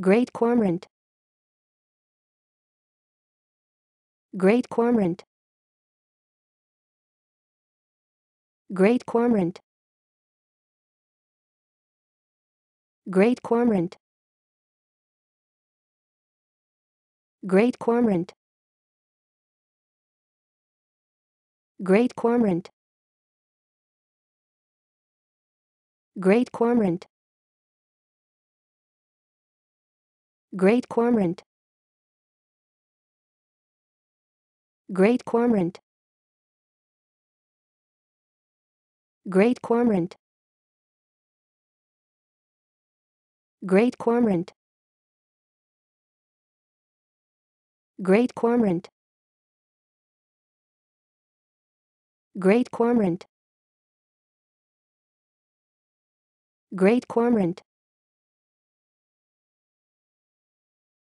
Great Cormorant Great Cormorant Great Cormorant Great Cormorant Great Cormorant Great Cormorant Great Cormorant Great Cormorant Great Cormorant Great Cormorant Great Cormorant Great Cormorant Great Cormorant Great Cormorant